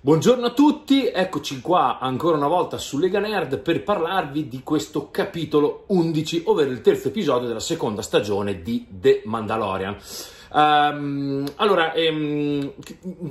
Buongiorno a tutti, eccoci qua ancora una volta su Lega Nerd per parlarvi di questo capitolo 11, ovvero il terzo episodio della seconda stagione di The Mandalorian. Um, allora, um,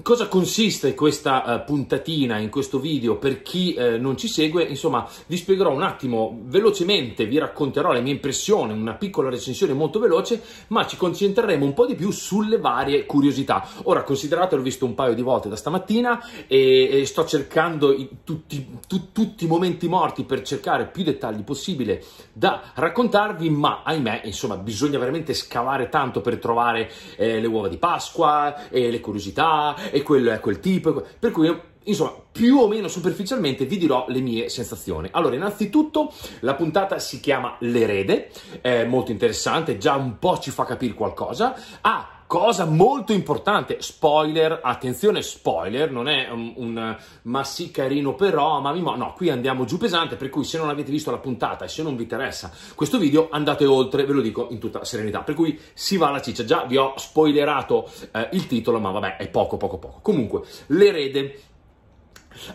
cosa consiste questa uh, puntatina in questo video per chi uh, non ci segue? Insomma, vi spiegherò un attimo velocemente, vi racconterò le mie impressioni, una piccola recensione molto veloce, ma ci concentreremo un po' di più sulle varie curiosità. Ora, considerate, l'ho visto un paio di volte da stamattina e, e sto cercando i, tutti, tu, tutti i momenti morti per cercare più dettagli possibile da raccontarvi, ma ahimè, insomma, bisogna veramente scavare tanto per trovare eh, le uova di Pasqua, eh, le curiosità, e quel, quel ecco, tipo. Per cui, insomma, più o meno superficialmente vi dirò le mie sensazioni. Allora, innanzitutto la puntata si chiama L'erede, è molto interessante, già un po' ci fa capire qualcosa. ah, cosa molto importante. Spoiler, attenzione, spoiler, non è un, um, un ma sì carino però, ma mi mo... no, qui andiamo giù pesante, per cui se non avete visto la puntata e se non vi interessa questo video, andate oltre, ve lo dico in tutta serenità. Per cui si va alla ciccia, già vi ho spoilerato eh, il titolo, ma vabbè, è poco, poco, poco. Comunque, l'erede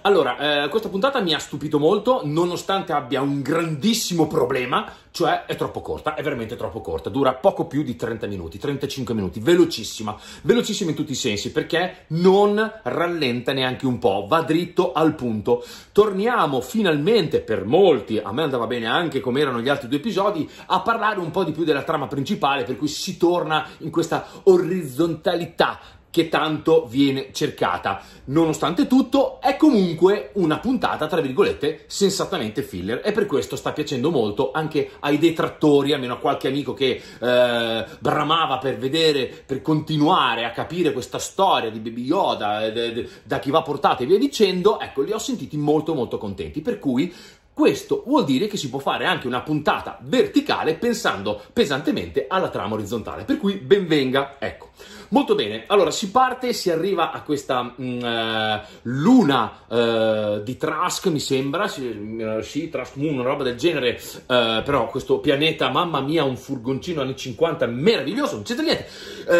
allora, eh, questa puntata mi ha stupito molto, nonostante abbia un grandissimo problema, cioè è troppo corta, è veramente troppo corta, dura poco più di 30 minuti, 35 minuti, velocissima, velocissima in tutti i sensi, perché non rallenta neanche un po', va dritto al punto. Torniamo finalmente, per molti, a me andava bene anche come erano gli altri due episodi, a parlare un po' di più della trama principale, per cui si torna in questa orizzontalità che tanto viene cercata. Nonostante tutto, è comunque una puntata, tra virgolette, sensatamente filler e per questo sta piacendo molto anche ai detrattori, almeno a qualche amico che eh, bramava per vedere, per continuare a capire questa storia di Baby Yoda, eh, de, de, da chi va portata e via dicendo. Ecco, li ho sentiti molto molto contenti, per cui questo vuol dire che si può fare anche una puntata verticale pensando pesantemente alla trama orizzontale, per cui benvenga, ecco. Molto bene, allora si parte, si arriva a questa mh, mm, eh, luna uh, di Trask, mi sembra, sì, mm, sì, Trask Moon, una roba del genere, uh, però questo pianeta, mamma mia, un furgoncino anni 50, meraviglioso, non c'entra niente.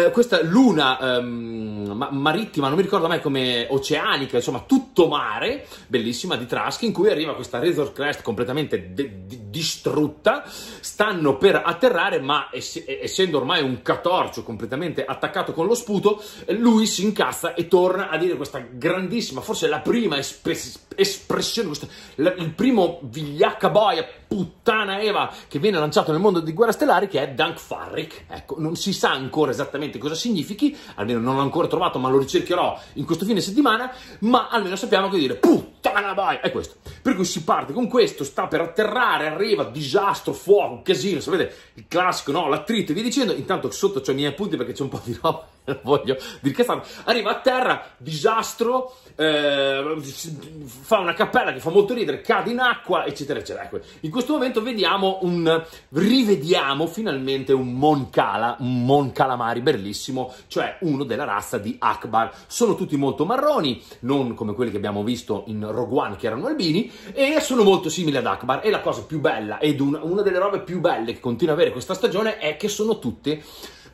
Uh, questa luna um, marittima, non mi ricordo mai come oceanica, insomma, tutto mare, bellissima di Trask, in cui arriva questa Razor Crest completamente... De- de- distrutta, stanno per atterrare, ma ess- essendo ormai un catorcio completamente attaccato con lo sputo, lui si incazza e torna a dire questa grandissima, forse la prima espres- espressione, questa, la, il primo vigliacca boia, puttana Eva, che viene lanciato nel mondo di Guerra Stellari, che è Dunk Farrick. Ecco, non si sa ancora esattamente cosa significhi, almeno non l'ho ancora trovato, ma lo ricercherò in questo fine settimana, ma almeno sappiamo che dire puttana boia, è questo. Per cui si parte con questo, sta per atterrare, arriva, disastro, fuoco, casino, sapete, il classico, no? L'attrito, e via dicendo. Intanto sotto c'ho i miei appunti perché c'è un po' di roba non voglio dire che stanno. Arriva a terra, disastro, eh, fa una cappella che fa molto ridere, cade in acqua, eccetera, eccetera. Ecco, in questo momento vediamo un, rivediamo finalmente un Moncala, un Moncalamari bellissimo, cioè uno della razza di Akbar. Sono tutti molto marroni, non come quelli che abbiamo visto in Rogue One che erano albini, e sono molto simili ad Akbar. E la cosa più bella ed una, una delle robe più belle che continua a avere questa stagione è che sono tutte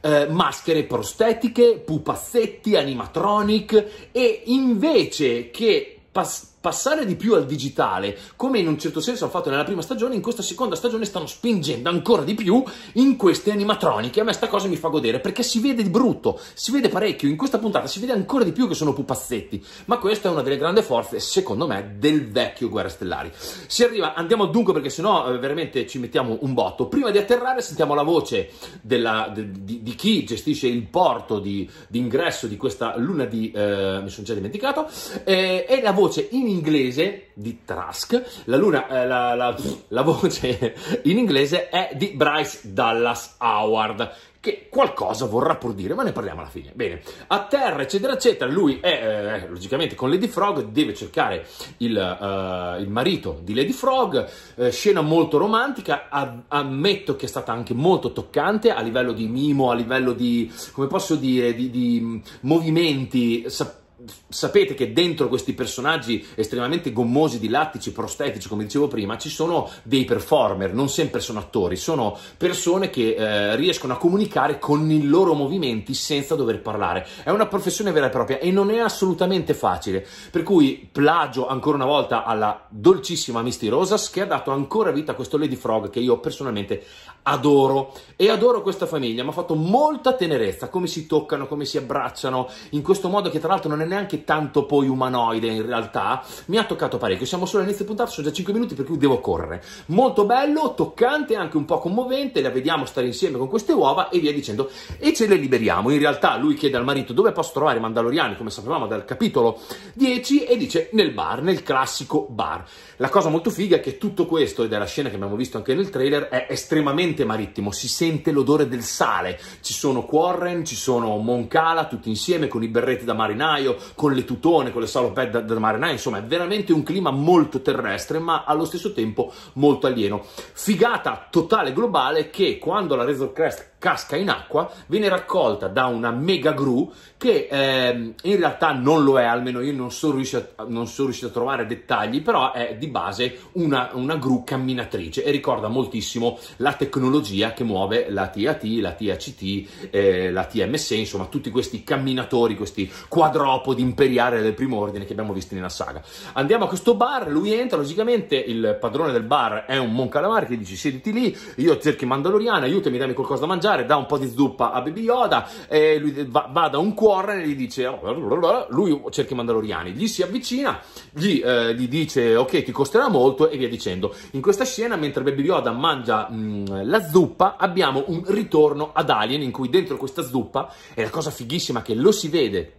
eh, maschere prostetiche, pupazzetti, animatronic e invece che pas- passare di più al digitale, come in un certo senso hanno fatto nella prima stagione, in questa seconda stagione stanno spingendo ancora di più in queste animatroniche. A me sta cosa mi fa godere perché si vede di brutto, si vede parecchio. In questa puntata si vede ancora di più che sono pupazzetti. Ma questa è una delle grandi forze, secondo me, del vecchio Guerra Stellari. Si arriva, andiamo dunque perché sennò eh, veramente ci mettiamo un botto. Prima di atterrare sentiamo la voce della, de, di, di, chi gestisce il porto di, ingresso di questa luna di... Eh, mi sono già dimenticato. Eh, è la voce in inglese di Trask, la, luna, eh, la, la, la voce in inglese è di Bryce Dallas Howard, che qualcosa vorrà pur dire, ma ne parliamo alla fine. Bene, a terra, eccetera, eccetera, lui è, eh, eh logicamente, con Lady Frog, deve cercare il, eh, il marito di Lady Frog, eh, scena molto romantica, a, ammetto che è stata anche molto toccante a livello di mimo, a livello di, come posso dire, di, di movimenti, sapete, sapete che dentro questi personaggi estremamente gommosi, dilattici, prostetici, come dicevo prima, ci sono dei performer, non sempre sono attori, sono persone che eh, riescono a comunicare con i loro movimenti senza dover parlare. È una professione vera e propria e non è assolutamente facile. Per cui plagio ancora una volta alla dolcissima Misty Rosas che ha dato ancora vita a questo Lady Frog che io personalmente adoro e adoro questa famiglia, mi ha fatto molta tenerezza, come si toccano, come si abbracciano, in questo modo che tra l'altro non è neanche neanche tanto poi umanoide in realtà, mi ha toccato parecchio. Siamo solo all'inizio puntata, sono già 5 minuti per cui devo correre. Molto bello, toccante, anche un po' commovente, la vediamo stare insieme con queste uova e via dicendo. E ce le liberiamo. In realtà lui chiede al marito dove posso trovare i Mandaloriani, come sapevamo dal capitolo 10, e dice nel bar, nel classico bar. La cosa molto figa è che tutto questo, ed è la scena che abbiamo visto anche nel trailer, è estremamente marittimo, si sente l'odore del sale. Ci sono Quarren, ci sono Moncala, tutti insieme con i berretti da marinaio, con le tutone, con le salopette da, da Marenà, insomma è veramente un clima molto terrestre ma allo stesso tempo molto alieno. Figata totale globale che quando la Razor Crest casca in acqua, viene raccolta da una mega gru che eh, in realtà non lo è, almeno io non sono riuscito a, riuscito a trovare dettagli, però è di base una, una, gru camminatrice e ricorda moltissimo la tecnologia che muove la TAT, la TACT, eh, la TMS, insomma tutti questi camminatori, questi quadropodi imperiali del primo ordine che abbiamo visto nella saga. Andiamo a questo bar, lui entra, logicamente il padrone del bar è un Mon Calamari che dice siediti lì, io cerchi Mandaloriana, aiutami, dammi qualcosa da mangiare, particolare, dà un po' di zuppa a Baby Yoda, e lui va, va da un cuore e gli dice, oh, lui cerca i Mandaloriani, gli si avvicina, gli, eh, gli, dice, ok, ti costerà molto e via dicendo. In questa scena, mentre Baby Yoda mangia mh, la zuppa, abbiamo un ritorno ad Alien in cui dentro questa zuppa, è la cosa fighissima che lo si vede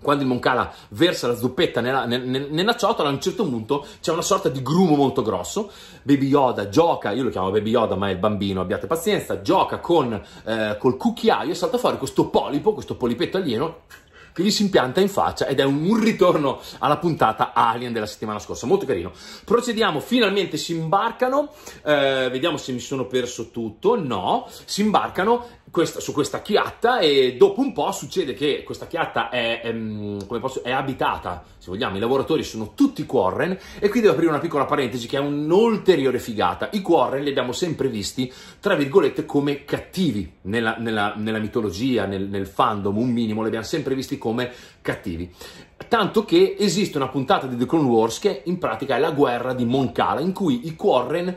quando il Moncala versa la zuppetta nella, nella, nella, ciotola, a un certo punto c'è una sorta di grumo molto grosso. Baby Yoda gioca, io lo chiamo Baby Yoda, ma è il bambino, abbiate pazienza, gioca con, eh, col cucchiaio e salta fuori questo polipo, questo polipetto alieno che gli si impianta in faccia ed è un, ritorno alla puntata Alien della settimana scorsa, molto carino. Procediamo, finalmente si imbarcano, eh, vediamo se mi sono perso tutto, no, si imbarcano questa, su questa chiatta e dopo un po' succede che questa chiatta è, è, ehm, posso, è, abitata, se vogliamo, i lavoratori sono tutti Quarren e qui devo aprire una piccola parentesi che è un'ulteriore figata. I Quarren li abbiamo sempre visti, tra virgolette, come cattivi nella, nella, nella mitologia, nel, nel fandom, un minimo, li abbiamo sempre visti come cattivi. Tanto che esiste una puntata di The Clone Wars che in pratica è la guerra di Moncala in cui i Quarren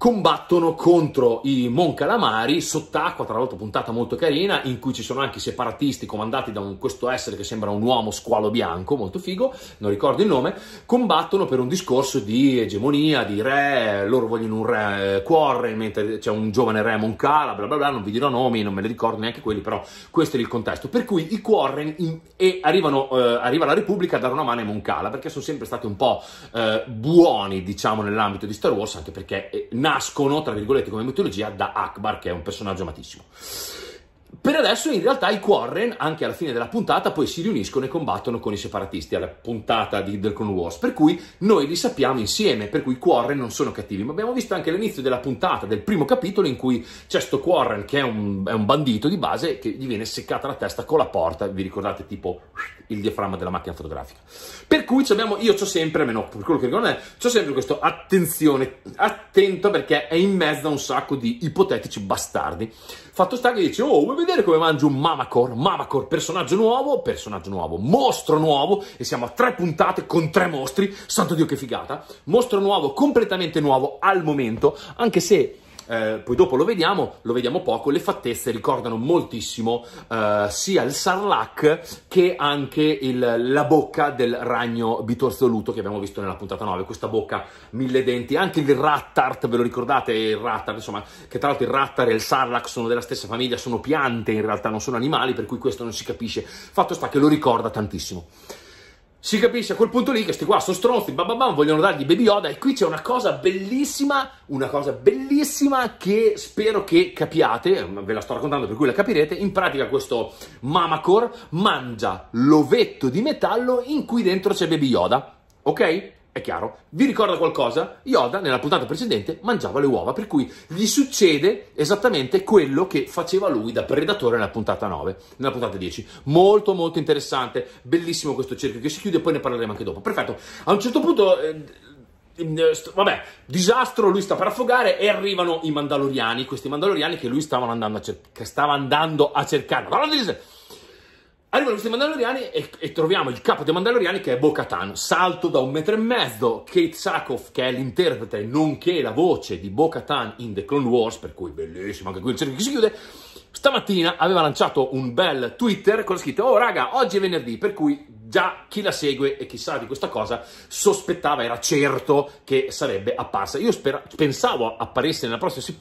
combattono contro i Mon Calamari sott'acqua, tra l'altro puntata molto carina, in cui ci sono anche i separatisti comandati da un, questo essere che sembra un uomo squalo bianco, molto figo, non ricordo il nome, combattono per un discorso di egemonia, di re, loro vogliono un re Quarren, eh, mentre c'è un giovane re Moncala, bla bla bla, non vi dirò nomi, non me li ricordo neanche quelli, però questo è il contesto. Per cui i Quarren in, e arrivano, eh, arriva la Repubblica a dare una mano ai Moncala, perché sono sempre stati un po' eh, buoni, diciamo, nell'ambito di Star Wars, anche perché... Eh, nascono, tra virgolette, come mitologia da Akbar, che è un personaggio amatissimo. Per adesso in realtà i Quarren, anche alla fine della puntata, poi si riuniscono e combattono con i separatisti alla puntata di The Clone Wars, per cui noi li sappiamo insieme, per cui i Quarren non sono cattivi, ma abbiamo visto anche all'inizio della puntata, del primo capitolo, in cui c'è sto Quarren che è un, è un bandito di base che gli viene seccata la testa con la porta, vi ricordate tipo il diaframma della macchina fotografica. Per cui io ho sempre, almeno per quello che ricordo, eh, ho sempre questo attenzione, attenzione attento perché è in mezzo a un sacco di ipotetici bastardi. Fatto sta che dice, oh, vuoi vedere come mangio un Mamacor? Mamacor, personaggio nuovo, personaggio nuovo, mostro nuovo, e siamo a tre puntate con tre mostri, santo Dio che figata, mostro nuovo, completamente nuovo al momento, anche se eh, poi dopo lo vediamo, lo vediamo poco, le fattezze ricordano moltissimo eh, sia il sarlac che anche il, la bocca del ragno bitorzoluto che abbiamo visto nella puntata 9, questa bocca mille denti, anche il rattart, ve lo ricordate, il rattart, insomma, che tra l'altro il rattart e il sarlac sono della stessa famiglia, sono piante in realtà, non sono animali, per cui questo non si capisce, fatto sta che lo ricorda tantissimo si capisce a quel punto lì che sti qua sono stronzi, bam, vogliono dargli Baby Yoda e qui c'è una cosa bellissima, una cosa bellissima che spero che capiate, ve la sto raccontando per cui la capirete, in pratica questo Mamacor mangia l'ovetto di metallo in cui dentro c'è Baby Yoda, ok? È chiaro? Vi ricorda qualcosa? Yoda nella puntata precedente mangiava le uova, per cui gli succede esattamente quello che faceva lui da predatore nella puntata 9, nella puntata 10. Molto molto interessante, bellissimo questo cerchio che si chiude, poi ne parleremo anche dopo. Perfetto. A un certo punto eh, eh vabbè, disastro, lui sta per affogare e arrivano i Mandaloriani, questi Mandaloriani che lui stava andando a, cercare stava andando a cercare. Arrivano questi Mandaloriani e, e, troviamo il capo dei Mandaloriani che è Bo-Katan, salto da un metro e mezzo, Kate Sakoff, che è l'interprete nonché la voce di Bo-Katan in The Clone Wars, per cui bellissimo anche qui il cerchio che si chiude, stamattina aveva lanciato un bel Twitter con scritto oh raga oggi è venerdì per cui già chi la segue e chi sa di questa cosa sospettava, era certo che sarebbe apparsa. Io spera, pensavo apparisse nella prossima,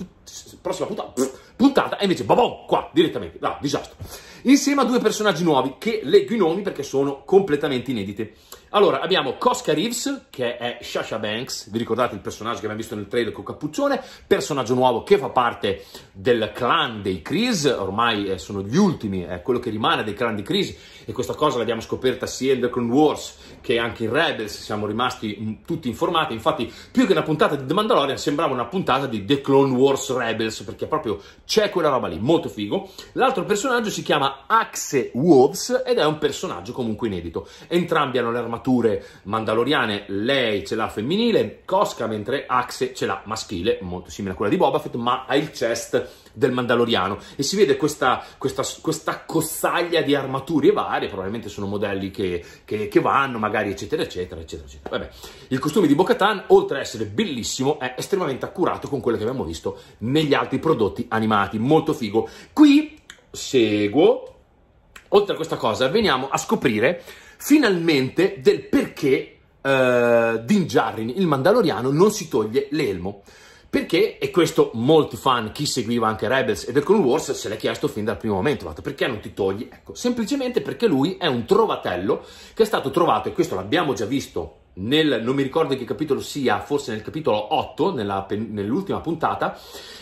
prossima puntata, puntata, e invece, babon, boh, qua, direttamente, no, ah, disastro. Insieme a due personaggi nuovi, che leggo i nomi perché sono completamente inediti. Allora, abbiamo Cosca Reeves, che è Sasha Banks, vi ricordate il personaggio che abbiamo visto nel trailer con Cappuccione, personaggio nuovo che fa parte del clan dei Chris, ormai eh, sono gli ultimi, è eh, quello che rimane dei clan di Chris, e questa cosa l'abbiamo scoperta sia in The Clone Wars che anche in Rebels, siamo rimasti mm, tutti informati, infatti più che una puntata di The Mandalorian sembrava una puntata di The Clone Wars Rebels, perché proprio c'è quella roba lì, molto figo. L'altro personaggio si chiama Axe Wolves ed è un personaggio comunque inedito, entrambi hanno l'armatura armature mandaloriane, lei ce l'ha femminile, Cosca, mentre Axe ce l'ha maschile, molto simile a quella di Boba Fett, ma ha il chest del Mandaloriano e si vede questa, questa, questa cozzaglia di armature varie, probabilmente sono modelli che, che, che, vanno, magari eccetera eccetera eccetera eccetera. Vabbè. Il costume di Bocatan, oltre a essere bellissimo, è estremamente accurato con quello che abbiamo visto negli altri prodotti animati, molto figo. Qui seguo, oltre a questa cosa, veniamo a scoprire finalmente del perché uh, Din Djarin, il Mandaloriano, non si toglie l'elmo. Perché, e questo molti fan, chi seguiva anche Rebels e The Clone Wars, se l'è chiesto fin dal primo momento, perché non ti togli? Ecco, semplicemente perché lui è un trovatello che è stato trovato, e questo l'abbiamo già visto nel, non mi ricordo che capitolo sia, forse nel capitolo 8, nella, nell'ultima puntata,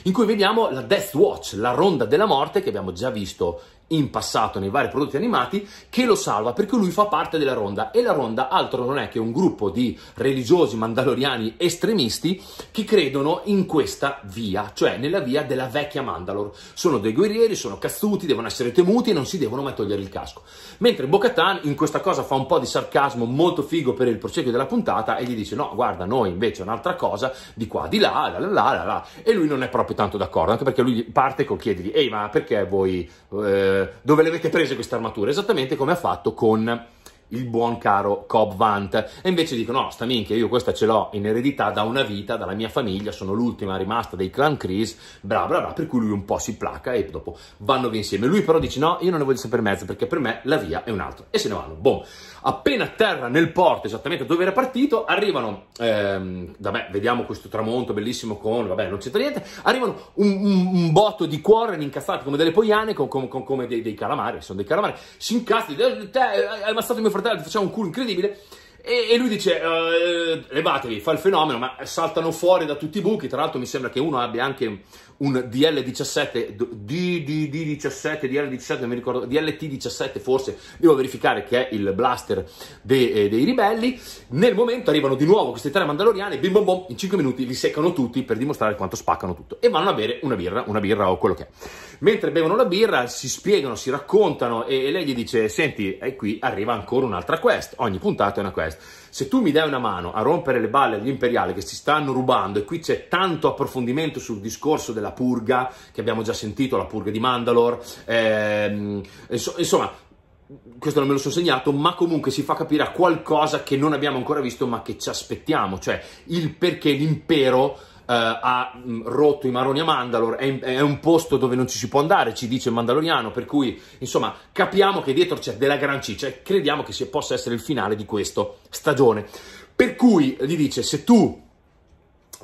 in cui vediamo la Death Watch, la ronda della morte che abbiamo già visto in passato nei vari prodotti animati che lo salva perché lui fa parte della ronda e la ronda altro non è che un gruppo di religiosi mandaloriani estremisti che credono in questa via, cioè nella via della vecchia Mandalore Sono dei guerrieri, sono cazzuti, devono essere temuti e non si devono mai togliere il casco. Mentre Bocatan in questa cosa fa un po' di sarcasmo molto figo per il proseguo della puntata e gli dice no, guarda, noi invece è un'altra cosa di qua, di là, la la la la, la. e lui non è proprio tanto d'accordo, anche perché lui parte con chiedergli ehi ma perché voi... Eh, dove le avete prese queste armature, esattamente come ha fatto con il buon caro Cobb Vant. E invece dico: no, sta minchia, io questa ce l'ho in eredità da una vita, dalla mia famiglia, sono l'ultima rimasta dei clan Chris, bla bla bla. Per cui lui un po' si placa e dopo vanno via insieme. Lui però dice: no, io non ne voglio sapere mezzo perché per me la via è un'altra. E se ne vanno. Boom. Appena a terra nel porto, esattamente dove era partito, arrivano. Ehm, vabbè, vediamo questo tramonto bellissimo con. Vabbè, non c'entra niente. Arrivano un, un, un botto di cuore incastrati come delle poiane, con, con, come dei, dei, calamari. Sono dei calamari. Si incastri, eh, eh, eh, hai ammazzato mio fratello fratello, facciamo un culo incredibile. E, e lui dice, eh, levatevi, fa il fenomeno, ma saltano fuori da tutti i buchi. Tra l'altro mi sembra che uno abbia anche un DL17, DDD17, DL17, mi ricordo, DLT17 forse, devo verificare che è il blaster dei, eh, dei ribelli. Nel momento arrivano di nuovo queste tre mandaloriane, bim bom bom, in 5 minuti li seccano tutti per dimostrare quanto spaccano tutto e vanno a bere una birra, una birra o quello che è. Mentre bevono la birra si spiegano, si raccontano e, e lei gli dice, senti, e eh, qui arriva ancora un'altra quest, ogni puntata è una quest se tu mi dai una mano a rompere le balle agli imperiali che si stanno rubando, e qui c'è tanto approfondimento sul discorso della purga, che abbiamo già sentito, la purga di Mandalore, ehm, insomma, questo non me lo sono segnato, ma comunque si fa capire a qualcosa che non abbiamo ancora visto, ma che ci aspettiamo, cioè il perché l'impero eh, ha mm, rotto i maroni a Mandalore, è, è, un posto dove non ci si può andare, ci dice il mandaloriano, per cui insomma capiamo che dietro c'è della gran ciccia e crediamo che sia, possa essere il finale di questa stagione. Per cui gli dice, se tu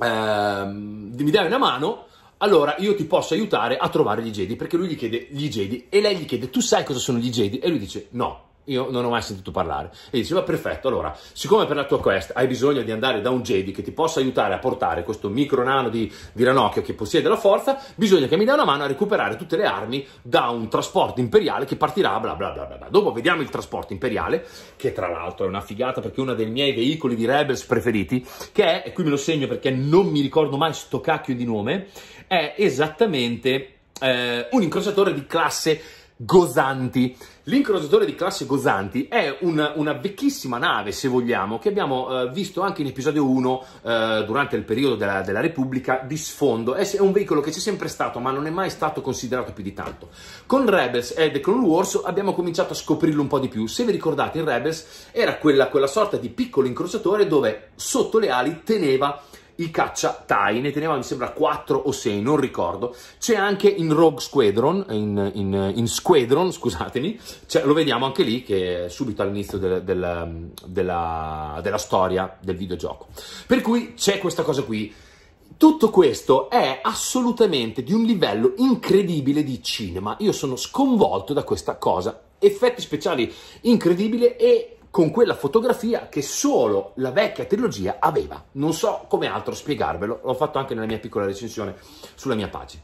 eh, mi dai una mano, allora io ti posso aiutare a trovare gli Jedi, perché lui gli chiede gli Jedi e lei gli chiede, tu sai cosa sono gli Jedi? E lui dice, no io non ho mai sentito parlare. E diceva, perfetto, allora, siccome per la tua quest hai bisogno di andare da un Jedi che ti possa aiutare a portare questo micro nano di, di Ranocchio che possiede la forza, bisogna che mi dia una mano a recuperare tutte le armi da un trasporto imperiale che partirà, bla bla bla bla. Dopo vediamo il trasporto imperiale, che tra l'altro è una figata perché è uno dei miei veicoli di Rebels preferiti, che è, e qui me lo segno perché non mi ricordo mai sto cacchio di nome, è esattamente eh, un incrociatore di classe Gosanti. L'incrociatore di classe Gosanti è una, una vecchissima nave, se vogliamo, che abbiamo eh, visto anche in episodio 1 eh, durante il periodo della, della, Repubblica di sfondo. È, un veicolo che c'è sempre stato, ma non è mai stato considerato più di tanto. Con Rebels e The Clone Wars abbiamo cominciato a scoprirlo un po' di più. Se vi ricordate, in Rebels era quella, quella sorta di piccolo incrociatore dove sotto le ali teneva i caccia TIE, ne teneva mi sembra 4 o 6, non ricordo. C'è anche in Rogue Squadron, in, in, in Squadron, scusatemi, lo vediamo anche lì che è subito all'inizio del, del, della, della storia del videogioco. Per cui c'è questa cosa qui. Tutto questo è assolutamente di un livello incredibile di cinema. Io sono sconvolto da questa cosa effetti speciali incredibili e con quella fotografia che solo la vecchia trilogia aveva. Non so come altro spiegarvelo, l'ho fatto anche nella mia piccola recensione sulla mia pagina.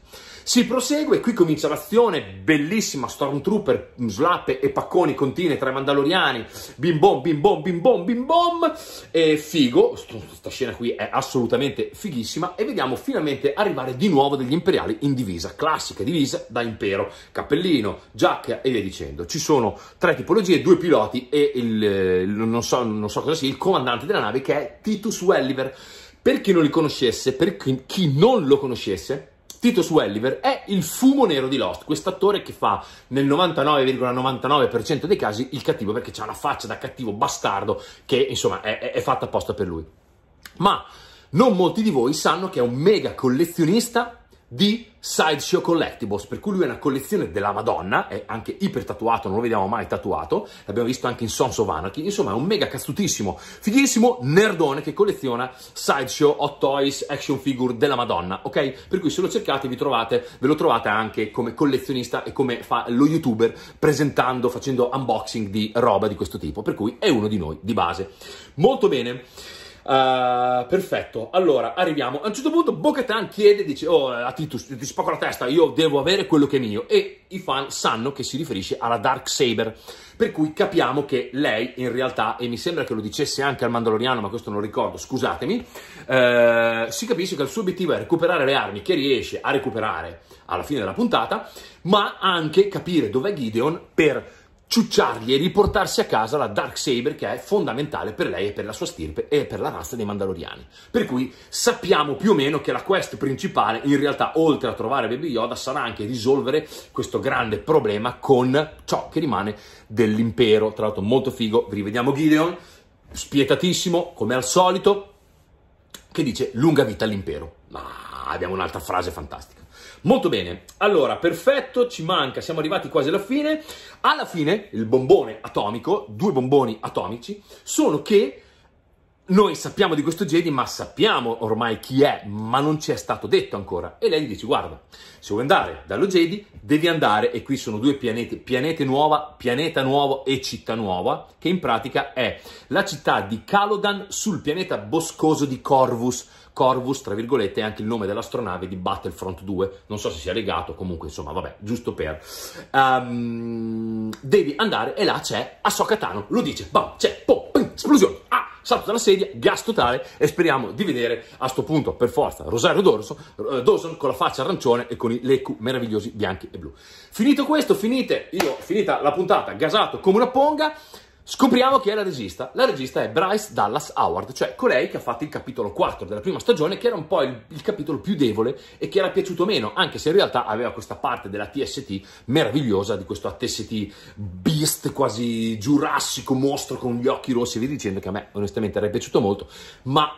Si prosegue, qui comincia l'azione, bellissima, Stormtrooper, slappe e pacconi continue tra i Mandaloriani, bim bom, bim bom, bim bom, bim bom, e figo, questa scena qui è assolutamente fighissima, e vediamo finalmente arrivare di nuovo degli imperiali in divisa, classica divisa da impero, cappellino, giacca e via dicendo. Ci sono tre tipologie, due piloti e il, eh, non so, non so cosa sia, il comandante della nave che è Titus Welliver. Per chi non li conoscesse, per chi non lo conoscesse, Titus Welliver è il fumo nero di Lost, quest'attore che fa nel 99,99% dei casi il cattivo perché ha una faccia da cattivo bastardo che insomma è, è, è fatta apposta per lui. Ma non molti di voi sanno che è un mega collezionista di Sideshow Collectibles, per cui lui è una collezione della Madonna, è anche iper tatuato, non lo vediamo mai tatuato, l'abbiamo visto anche in Sons of Anarchy, insomma è un mega cazzutissimo, fighissimo nerdone che colleziona Sideshow, Hot Toys, action figure della Madonna, ok? Per cui se lo cercate vi trovate, ve lo trovate anche come collezionista e come fa lo youtuber presentando, facendo unboxing di roba di questo tipo, per cui è uno di noi di base. Molto bene. Uh, perfetto, allora arriviamo. A un certo punto Bocatan chiede, dice, oh, a Titus, ti spacco la testa, io devo avere quello che è mio. E i fan sanno che si riferisce alla Dark Saber, per cui capiamo che lei in realtà, e mi sembra che lo dicesse anche al Mandaloriano, ma questo non ricordo, scusatemi, uh, si capisce che il suo obiettivo è recuperare le armi che riesce a recuperare alla fine della puntata, ma anche capire dov'è Gideon per ciucciargli e riportarsi a casa la Darksaber che è fondamentale per lei e per la sua stirpe e per la razza dei Mandaloriani. Per cui sappiamo più o meno che la quest principale in realtà oltre a trovare Baby Yoda sarà anche risolvere questo grande problema con ciò che rimane dell'impero. Tra l'altro molto figo, rivediamo Gideon, spietatissimo come al solito, che dice lunga vita all'impero. Ma abbiamo un'altra frase fantastica. Molto bene, allora perfetto, ci manca, siamo arrivati quasi alla fine. Alla fine il bombone atomico, due bomboni atomici, sono che noi sappiamo di questo Jedi, ma sappiamo ormai chi è, ma non ci è stato detto ancora. E lei gli dice: Guarda, se vuoi andare dallo Jedi, devi andare. E qui sono due pianeti: pianeta nuova, pianeta nuovo e città nuova, che in pratica è la città di Calodan sul pianeta boscoso di Corvus Corvus, tra virgolette, è anche il nome dell'astronave di Battlefront 2, non so se sia legato, comunque insomma, vabbè, giusto per... Um, devi andare e là c'è Ahsoka Tano, lo dice, bam, c'è, pom, pum, esplosione, ah, salto dalla sedia, gas totale e speriamo di vedere a sto punto per forza Rosario Dorso, eh, Dawson con la faccia arancione e con i lecu meravigliosi bianchi e blu. Finito questo, finite, io finita la puntata, gasato come una ponga, Scopriamo chi è la regista. La regista è Bryce Dallas Howard, cioè colei che ha fatto il capitolo 4 della prima stagione, che era un po' il, il, capitolo più debole e che era piaciuto meno, anche se in realtà aveva questa parte della TST meravigliosa, di questo TST beast quasi giurassico, mostro con gli occhi rossi e via dicendo, che a me onestamente era piaciuto molto, ma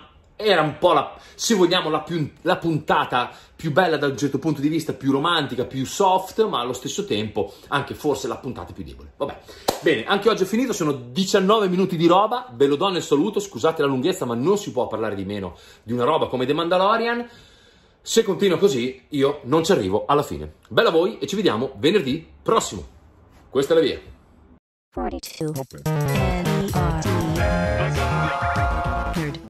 era un po' la, se vogliamo, la, più, la, puntata più bella da un certo punto di vista, più romantica, più soft, ma allo stesso tempo anche forse la puntata più debole. Vabbè, bene, anche oggi è finito, sono 19 minuti di roba, ve lo do nel saluto, scusate la lunghezza, ma non si può parlare di meno di una roba come The Mandalorian. Se continua così, io non ci arrivo alla fine. Bella a voi e ci vediamo venerdì prossimo. Questa è la via. 42.